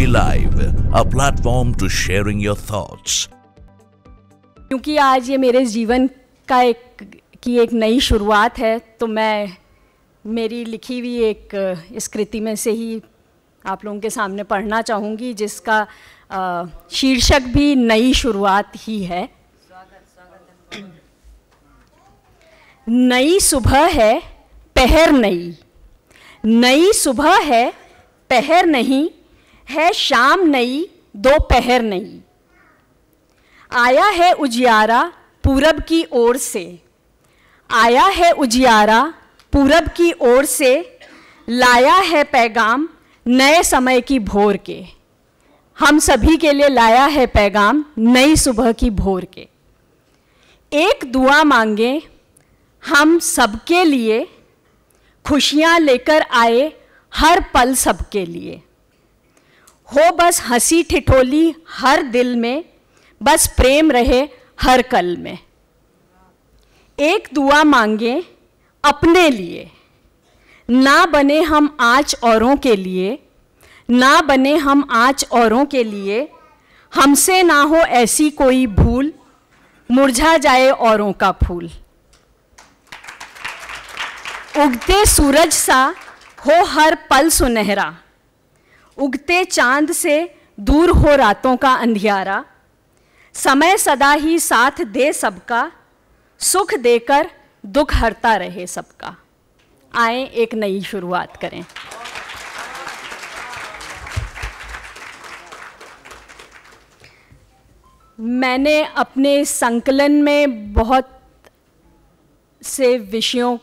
BT Live, a platform to sharing your thoughts. क्योंकि आज ये मेरे जीवन का एक की एक नई शुरुआत है तो मैं मेरी लिखी हुई एक इस कृति में से ही आप लोगों के सामने पढ़ना चाहूंगी जिसका शीर्षक भी नई शुरुआत ही है नई सुबह है पहर नई नई सुबह है पहर नहीं है शाम नई दोपहर नई आया है उजियारा पूरब की ओर से आया है उजियारा पूरब की ओर से लाया है पैगाम नए समय की भोर के हम सभी के लिए लाया है पैगाम नई सुबह की भोर के एक दुआ मांगे हम सबके लिए खुशियाँ लेकर आए हर पल सबके लिए हो बस हंसी ठिठोली हर दिल में बस प्रेम रहे हर कल में एक दुआ मांगे अपने लिए ना बने हम आज औरों के लिए ना बने हम आज औरों के लिए हमसे ना हो ऐसी कोई भूल मुरझा जाए औरों का फूल उगते सूरज सा हो हर पल सुनहरा उगते चांद से दूर हो रातों का अंधियारा समय सदा ही साथ दे सबका सुख देकर दुख हरता रहे सबका आए एक नई शुरुआत करें मैंने अपने संकलन में बहुत से विषयों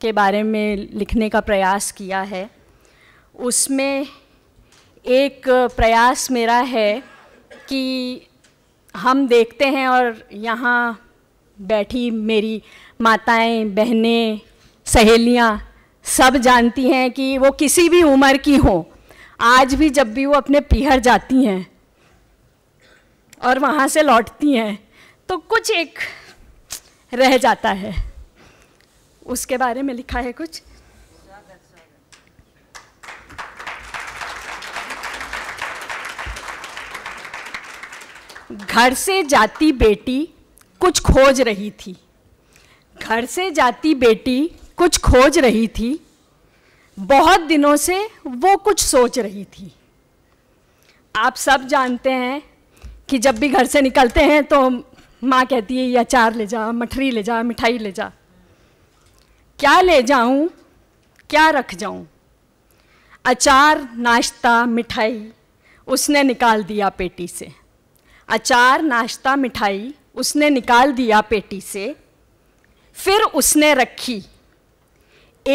के बारे में लिखने का प्रयास किया है उसमें एक प्रयास मेरा है कि हम देखते हैं और यहाँ बैठी मेरी माताएं बहनें सहेलियाँ सब जानती हैं कि वो किसी भी उम्र की हों आज भी जब भी वो अपने पीहर जाती हैं और वहाँ से लौटती हैं तो कुछ एक रह जाता है उसके बारे में लिखा है कुछ घर से जाती बेटी कुछ खोज रही थी घर से जाती बेटी कुछ खोज रही थी बहुत दिनों से वो कुछ सोच रही थी आप सब जानते हैं कि जब भी घर से निकलते हैं तो माँ कहती है या चार ले जा मठरी ले जा मिठाई ले जा क्या ले जाऊं क्या रख जाऊं अचार नाश्ता मिठाई उसने निकाल दिया पेटी से अचार नाश्ता मिठाई उसने निकाल दिया पेटी से फिर उसने रखी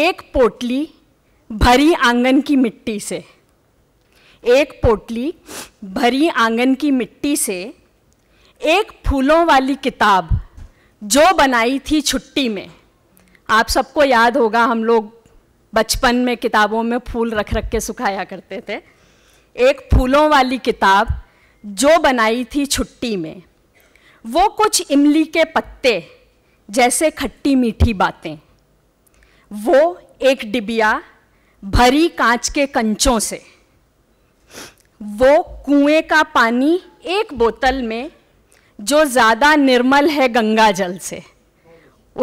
एक पोटली भरी आंगन की मिट्टी से एक पोटली भरी आंगन की मिट्टी से एक फूलों वाली किताब जो बनाई थी छुट्टी में आप सबको याद होगा हम लोग बचपन में किताबों में फूल रख रख के सुखाया करते थे एक फूलों वाली किताब जो बनाई थी छुट्टी में वो कुछ इमली के पत्ते जैसे खट्टी मीठी बातें वो एक डिबिया भरी कांच के कंचों से वो कुएं का पानी एक बोतल में जो ज़्यादा निर्मल है गंगा जल से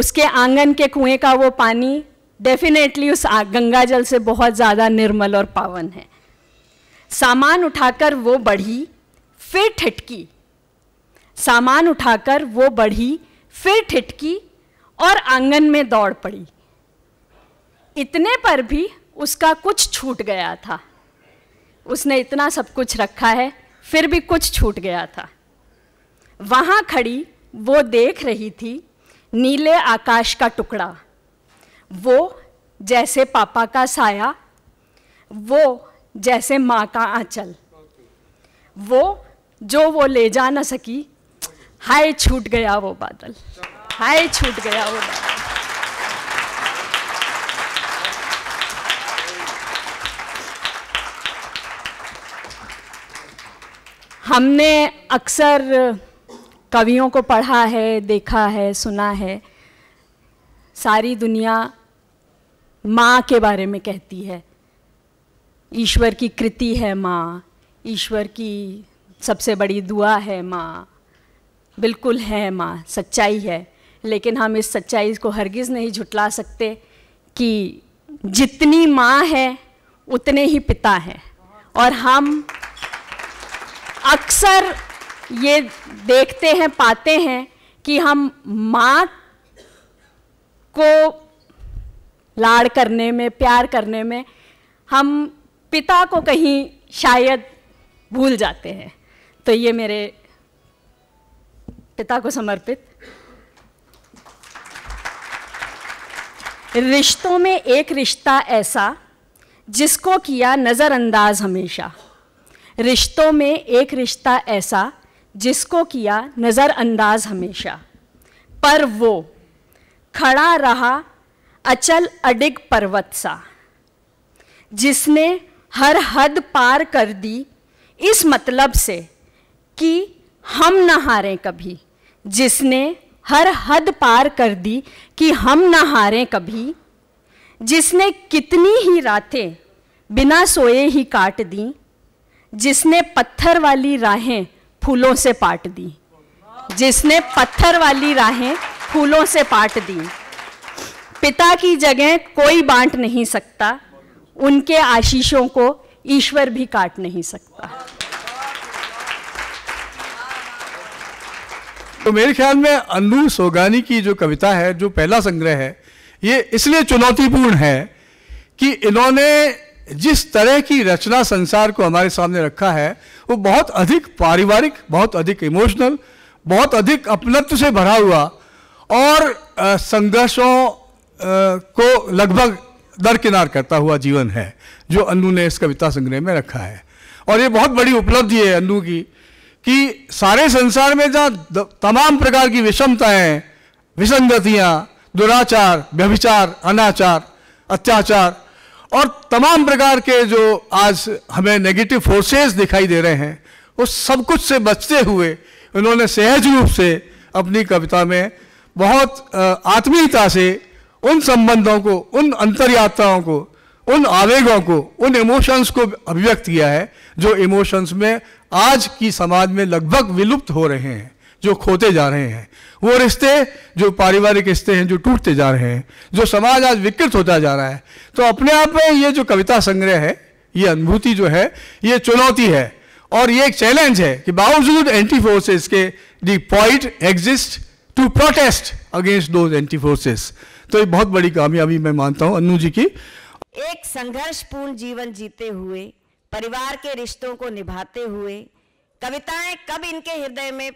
उसके आंगन के कुएं का वो पानी डेफिनेटली उस गंगा जल से बहुत ज़्यादा निर्मल और पावन है सामान उठाकर वो बढ़ी फिर ठिटकी सामान उठाकर वो बढ़ी फिर ठिटकी और आंगन में दौड़ पड़ी इतने पर भी उसका कुछ छूट गया था उसने इतना सब कुछ रखा है फिर भी कुछ छूट गया था वहाँ खड़ी वो देख रही थी नीले आकाश का टुकड़ा वो जैसे पापा का साया वो जैसे माँ का आंचल वो जो वो ले जा ना सकी हाय छूट गया वो बादल हाय छूट गया वो बादल हमने अक्सर कवियों को पढ़ा है देखा है सुना है सारी दुनिया माँ के बारे में कहती है ईश्वर की कृति है माँ ईश्वर की सबसे बड़ी दुआ है माँ बिल्कुल है माँ सच्चाई है लेकिन हम इस सच्चाई को हरगिज़ नहीं झुटला सकते कि जितनी माँ है उतने ही पिता हैं और हम अक्सर ये देखते हैं पाते हैं कि हम माँ को लाड़ करने में प्यार करने में हम पिता को कहीं शायद भूल जाते हैं तो ये मेरे पिता को समर्पित रिश्तों में एक रिश्ता ऐसा जिसको किया नज़रअंदाज हमेशा रिश्तों में एक रिश्ता ऐसा जिसको किया नज़रअंदाज हमेशा पर वो खड़ा रहा अचल अडिग पर्वत सा जिसने हर हद पार कर दी इस मतलब से कि हम ना हारें कभी जिसने हर हद पार कर दी कि हम ना हारें कभी जिसने कितनी ही रातें बिना सोए ही काट दी जिसने पत्थर वाली राहें फूलों से पाट दी जिसने पत्थर वाली राहें फूलों से पाट दी पिता की जगह कोई बांट नहीं सकता उनके आशीषों को ईश्वर भी काट नहीं सकता तो मेरे ख्याल में अनु सोगानी की जो कविता है जो पहला संग्रह है ये इसलिए चुनौतीपूर्ण है कि इन्होंने जिस तरह की रचना संसार को हमारे सामने रखा है वो बहुत अधिक पारिवारिक बहुत अधिक इमोशनल बहुत अधिक अपनत्व से भरा हुआ और संघर्षों को लगभग दरकिनार करता हुआ जीवन है जो अन्नू ने इस कविता संग्रह में रखा है और ये बहुत बड़ी उपलब्धि है अन्नू की कि सारे संसार में जहाँ तमाम प्रकार की विषमताएं विसंगतियाँ दुराचार व्यभिचार अनाचार अत्याचार और तमाम प्रकार के जो आज हमें नेगेटिव फोर्सेस दिखाई दे रहे हैं उस सब कुछ से बचते हुए उन्होंने सहज रूप से अपनी कविता में बहुत आत्मीयता से उन संबंधों को उन अंतर्यात्राओं को उन आवेगों को उन इमोशंस को अभिव्यक्त किया है जो इमोशंस में आज की समाज में लगभग विलुप्त हो रहे हैं जो खोते जा रहे हैं वो रिश्ते जो पारिवारिक रिश्ते हैं जो टूटते जा रहे हैं जो समाज आज विकृत होता जा रहा है तो अपने आप में ये जो कविता संग्रह है ये अनुभूति जो है ये चुनौती है और ये एक चैलेंज है कि बावजूद एंटी फोर्सेस के the point exist to protest against the anti forces तो ये बहुत बड़ी कामयाबी मैं मानता हूं अन्नू जी की एक संघर्षपूर्ण जीवन जीते हुए परिवार के रिश्तों को निभाते हुए कविताएं कब इनके हृदय में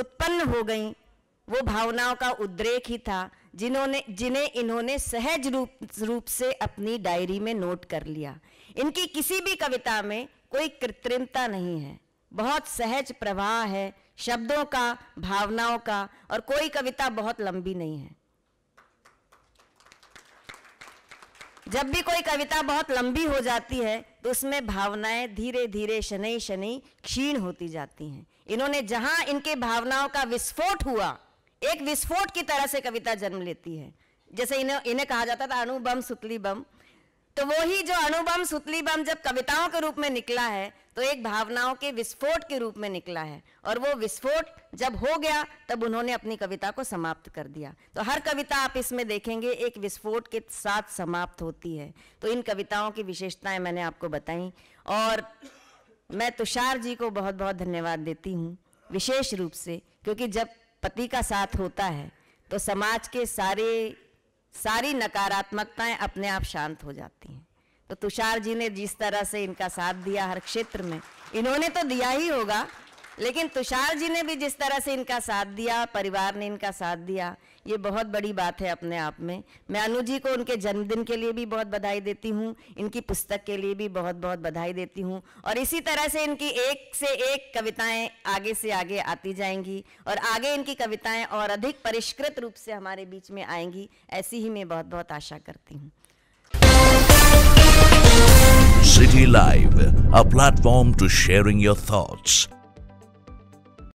उत्पन्न हो गईं वो भावनाओं का उद्रेक ही था जिन्होंने जिन्हें इन्होंने सहज रूप रूप से अपनी डायरी में नोट कर लिया इनकी किसी भी कविता में कोई कृत्रिमता नहीं है बहुत सहज प्रवाह है शब्दों का भावनाओं का और कोई कविता बहुत लंबी नहीं है जब भी कोई कविता बहुत लंबी हो जाती है तो उसमें भावनाएं धीरे धीरे शनि शनि क्षीण होती जाती हैं इन्होंने जहां इनके भावनाओं का विस्फोट हुआ एक विस्फोट की तरह से कविता जन्म लेती है जैसे इन्हें इन्हें कहा जाता था अनुबम बम सुतली बम तो वही जो अनुबम सुतली बम जब कविताओं के रूप में निकला है तो एक भावनाओं के विस्फोट के रूप में निकला है और वो विस्फोट जब हो गया तब उन्होंने अपनी कविता को समाप्त कर दिया तो हर कविता आप इसमें देखेंगे एक विस्फोट के साथ समाप्त होती है तो इन कविताओं की विशेषताएं मैंने आपको बताई और मैं तुषार जी को बहुत बहुत धन्यवाद देती हूँ विशेष रूप से क्योंकि जब पति का साथ होता है तो समाज के सारे सारी नकारात्मकताएं अपने आप शांत हो जाती हैं तो तुषार जी ने जिस तरह से इनका साथ दिया हर क्षेत्र में इन्होंने तो दिया ही होगा लेकिन तुषार जी ने भी जिस तरह से इनका साथ दिया परिवार ने इनका साथ दिया ये बहुत बड़ी बात है अपने आप में मैं अनु जी को उनके जन्मदिन के लिए भी बहुत बधाई देती हूँ इनकी पुस्तक के लिए भी बहुत बहुत बधाई देती हूँ और इसी तरह से इनकी एक से एक कविताएं आगे से आगे आती जाएंगी और आगे इनकी कविताएं और अधिक परिष्कृत रूप से हमारे बीच में आएंगी ऐसी ही मैं बहुत बहुत आशा करती हूँ City Live, a platform to sharing your thoughts.